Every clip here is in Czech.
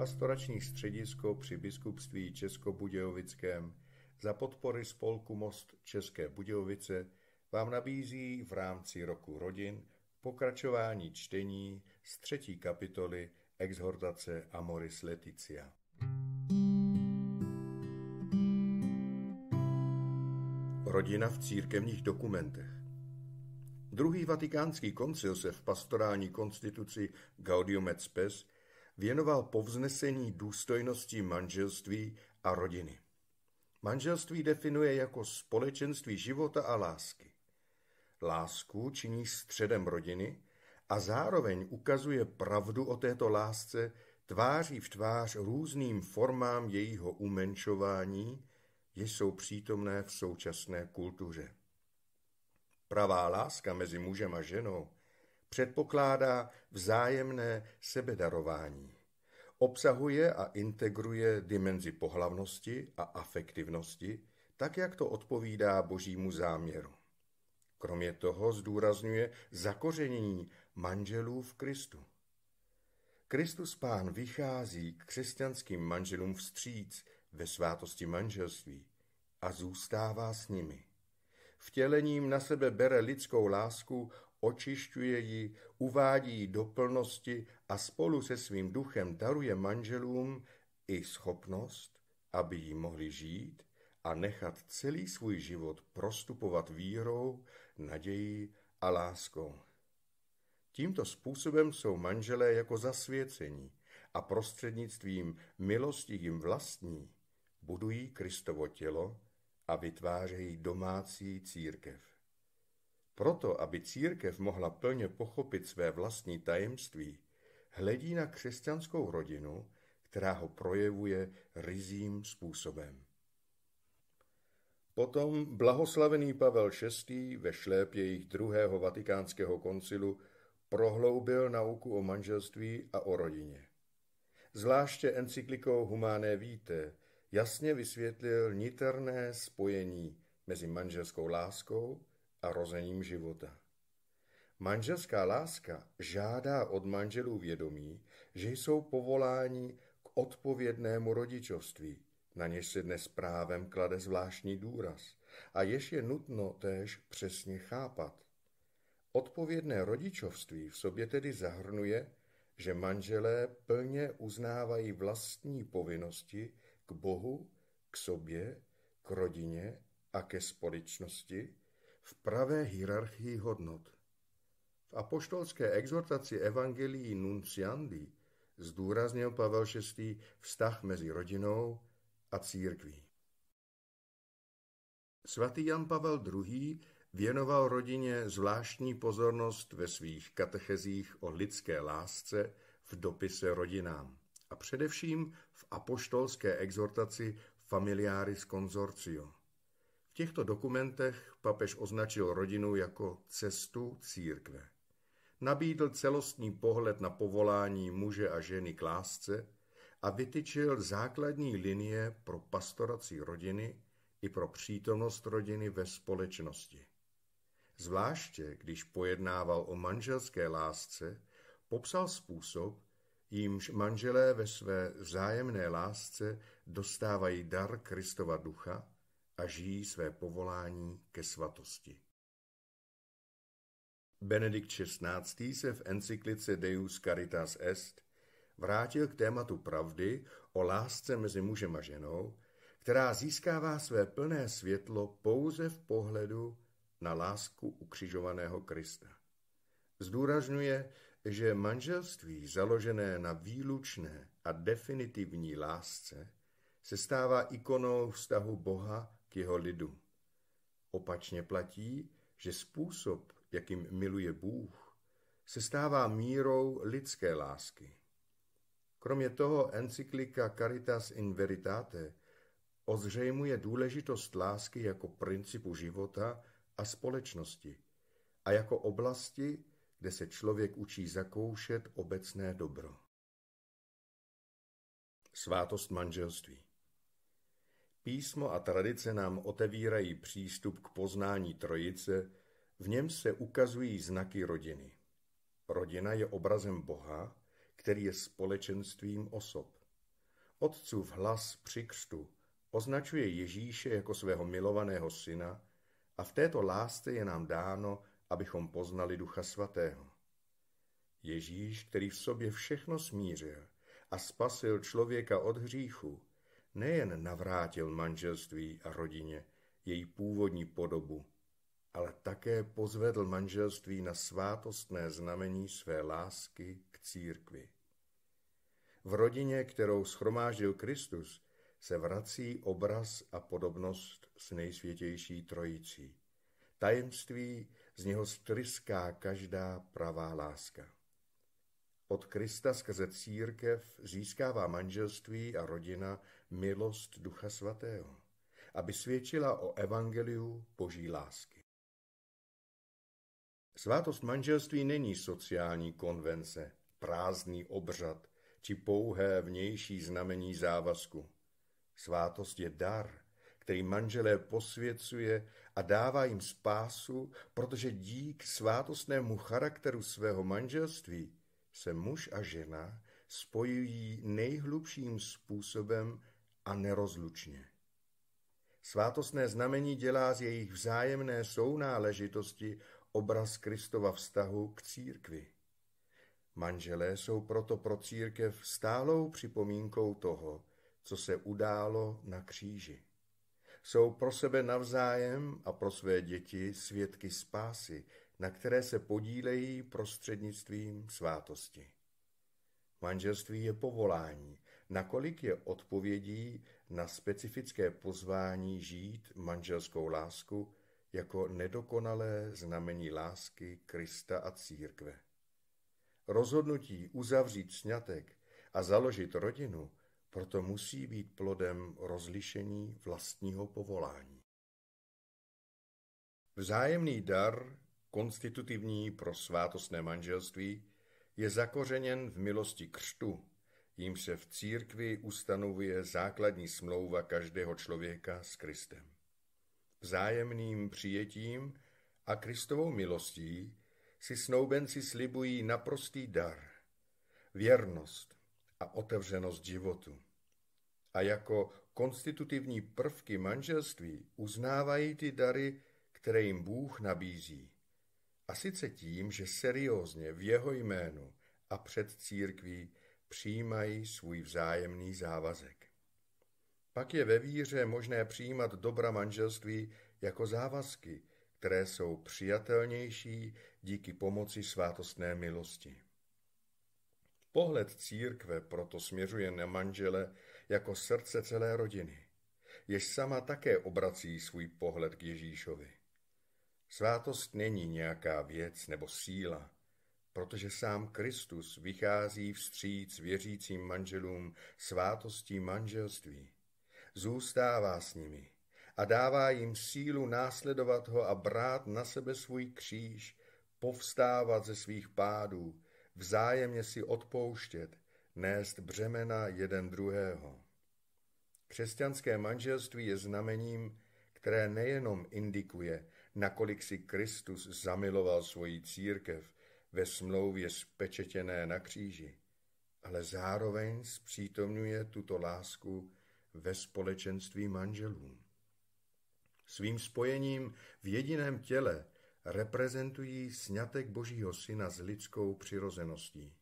pastorační středisko při biskupství česko-budějovickém za podpory spolku Most České Budějovice vám nabízí v rámci roku rodin pokračování čtení z třetí kapitoly exhortace Amoris Leticia. Rodina v církevních dokumentech Druhý vatikánský koncil se v pastorální konstituci Gaudium et Spes – věnoval povznesení důstojnosti manželství a rodiny. Manželství definuje jako společenství života a lásky. Lásku činí středem rodiny a zároveň ukazuje pravdu o této lásce tváří v tvář různým formám jejího umenšování, jež jsou přítomné v současné kultuře. Pravá láska mezi mužem a ženou Předpokládá vzájemné sebedarování. Obsahuje a integruje dimenzi pohlavnosti a afektivnosti, tak jak to odpovídá božímu záměru. Kromě toho zdůrazňuje zakořenění manželů v Kristu. Kristus Pán vychází k křesťanským manželům vstříc ve svátosti manželství a zůstává s nimi. Vtělením na sebe bere lidskou lásku očišťuje ji, uvádí ji do plnosti a spolu se svým duchem daruje manželům i schopnost, aby ji mohli žít a nechat celý svůj život prostupovat vírou, nadějí a láskou. Tímto způsobem jsou manželé jako zasvěcení a prostřednictvím milosti jim vlastní budují Kristovo tělo a vytvářejí domácí církev. Proto, aby církev mohla plně pochopit své vlastní tajemství, hledí na křesťanskou rodinu, která ho projevuje rizím způsobem. Potom blahoslavený Pavel VI. ve šlépě jejich druhého vatikánského koncilu prohloubil nauku o manželství a o rodině. Zvláště encyklikou Humáné víte jasně vysvětlil niterné spojení mezi manželskou láskou a rozením života. Manželská láska žádá od manželů vědomí, že jsou povoláni k odpovědnému rodičovství, na něž se dnes právem klade zvláštní důraz a jež je nutno též přesně chápat. Odpovědné rodičovství v sobě tedy zahrnuje, že manželé plně uznávají vlastní povinnosti k Bohu, k sobě, k rodině a ke společnosti, v pravé hierarchii hodnot. V apoštolské exhortaci Evangelii Nunciandi zdůraznil Pavel VI. vztah mezi rodinou a církví. Svatý Jan Pavel II. věnoval rodině zvláštní pozornost ve svých katechezích o lidské lásce v dopise rodinám a především v apoštolské exhortaci Familiaris Consortio. V těchto dokumentech papež označil rodinu jako cestu církve. Nabídl celostní pohled na povolání muže a ženy k lásce a vytyčil základní linie pro pastorací rodiny i pro přítomnost rodiny ve společnosti. Zvláště, když pojednával o manželské lásce, popsal způsob, jímž manželé ve své zájemné lásce dostávají dar Kristova ducha a žijí své povolání ke svatosti. Benedikt XVI. se v encyklice Deus Caritas Est vrátil k tématu pravdy o lásce mezi mužem a ženou, která získává své plné světlo pouze v pohledu na lásku ukřižovaného Krista. Zdůrazňuje, že manželství založené na výlučné a definitivní lásce se stává ikonou vztahu Boha k jeho lidu. Opačně platí, že způsob, jakým miluje Bůh, se stává mírou lidské lásky. Kromě toho encyklika Caritas in Veritate ozřejmuje důležitost lásky jako principu života a společnosti a jako oblasti, kde se člověk učí zakoušet obecné dobro. Svátost manželství Písmo a tradice nám otevírají přístup k poznání trojice, v něm se ukazují znaky rodiny. Rodina je obrazem Boha, který je společenstvím osob. Otcův hlas při křtu označuje Ježíše jako svého milovaného syna a v této lásce je nám dáno, abychom poznali Ducha Svatého. Ježíš, který v sobě všechno smířil a spasil člověka od hříchu, nejen navrátil manželství a rodině její původní podobu, ale také pozvedl manželství na svátostné znamení své lásky k církvi. V rodině, kterou schromáždil Kristus, se vrací obraz a podobnost s nejsvětější trojicí. Tajemství, z něho stryská každá pravá láska. Od Krista skrze církev získává manželství a rodina milost Ducha Svatého, aby svědčila o evangeliu Boží lásky. Svátost manželství není sociální konvence, prázdný obřad či pouhé vnější znamení závazku. Svátost je dar, který manželé posvěcuje a dává jim spásu, protože dík svátostnému charakteru svého manželství se muž a žena spojují nejhlubším způsobem a nerozlučně. Svátostné znamení dělá z jejich vzájemné sounáležitosti obraz Kristova vztahu k církvi. Manželé jsou proto pro církev stálou připomínkou toho, co se událo na kříži. Jsou pro sebe navzájem a pro své děti svědky spásy, na které se podílejí prostřednictvím svátosti. Manželství je povolání, nakolik je odpovědí na specifické pozvání žít manželskou lásku jako nedokonalé znamení lásky Krista a církve. Rozhodnutí uzavřít sňatek a založit rodinu proto musí být plodem rozlišení vlastního povolání. Vzájemný dar konstitutivní pro svátostné manželství, je zakořeněn v milosti křtu, jim se v církvi ustanovuje základní smlouva každého člověka s Kristem. Vzájemným přijetím a Kristovou milostí si snoubenci slibují naprostý dar, věrnost a otevřenost životu. A jako konstitutivní prvky manželství uznávají ty dary, které jim Bůh nabízí. A sice tím, že seriózně v jeho jménu a před církví přijímají svůj vzájemný závazek. Pak je ve víře možné přijímat dobra manželství jako závazky, které jsou přijatelnější díky pomoci svátostné milosti. Pohled církve proto směřuje na manžele jako srdce celé rodiny, jež sama také obrací svůj pohled k Ježíšovi. Svátost není nějaká věc nebo síla, protože sám Kristus vychází vstříc věřícím manželům svátostí manželství. Zůstává s nimi a dává jim sílu následovat ho a brát na sebe svůj kříž, povstávat ze svých pádů, vzájemně si odpouštět, nést břemena jeden druhého. Křesťanské manželství je znamením, které nejenom indikuje, nakolik si Kristus zamiloval svoji církev ve smlouvě spečetěné na kříži, ale zároveň zpřítomňuje tuto lásku ve společenství manželů. Svým spojením v jediném těle reprezentují snětek Božího Syna s lidskou přirozeností.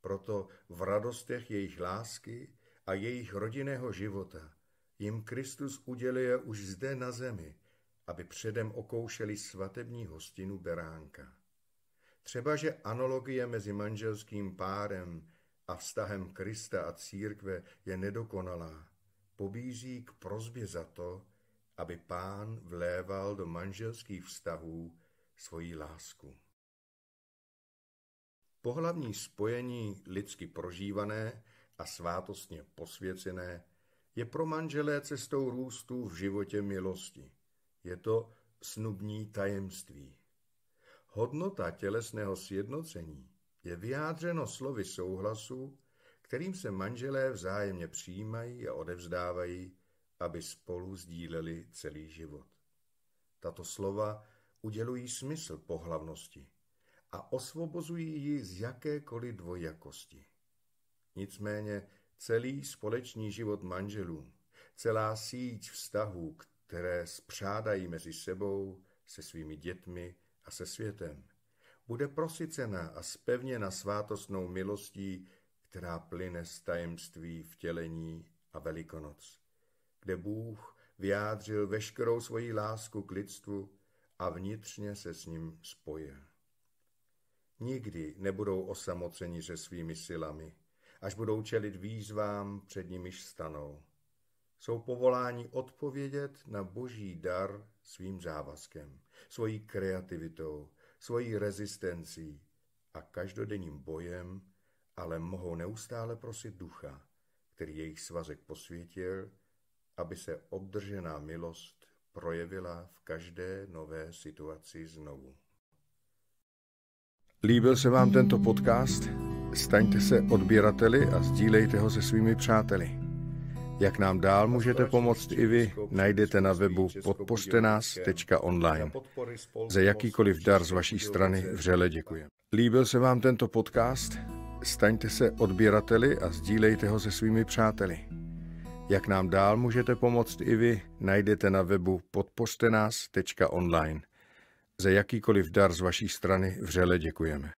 Proto v radostech jejich lásky a jejich rodinného života – jim Kristus uděluje už zde na zemi, aby předem okoušeli svatební hostinu beránka. Třeba, že analogie mezi manželským párem a vztahem Krista a církve je nedokonalá, pobízí k prozbě za to, aby pán vléval do manželských vztahů svoji lásku. Pohlavní spojení lidsky prožívané a svátostně posvěcené je pro manželé cestou růstu v životě milosti. Je to snubní tajemství. Hodnota tělesného sjednocení je vyjádřeno slovy souhlasu, kterým se manželé vzájemně přijímají a odevzdávají, aby spolu sdíleli celý život. Tato slova udělují smysl pohlavnosti a osvobozují ji z jakékoliv dvojakosti. Nicméně Celý společný život manželů, celá síť vztahů, které spřádají mezi sebou, se svými dětmi a se světem, bude prosycena a spevněna svátostnou milostí, která plyne z tajemství vtělení a velikonoc, kde Bůh vyjádřil veškerou svoji lásku k lidstvu a vnitřně se s ním spojil. Nikdy nebudou osamoceni se svými silami – až budou čelit výzvám, před nimiž stanou. Jsou povoláni odpovědět na boží dar svým závazkem, svojí kreativitou, svojí rezistencí a každodenním bojem, ale mohou neustále prosit ducha, který jejich svazek posvětil, aby se obdržená milost projevila v každé nové situaci znovu. Líbil se vám tento podcast? Staňte se odběrateli a sdílejte ho se svými přáteli. Jak nám dál můžete pomoct i vy, najdete na webu podpořte Za jakýkoliv dar z vaší strany vřele děkujeme. Líbil se vám tento podcast? Staňte se odběrateli a sdílejte ho se svými přáteli. Jak nám dál můžete pomoct i vy, najdete na webu podpořte Za jakýkoliv dar z vaší strany vřele děkujeme.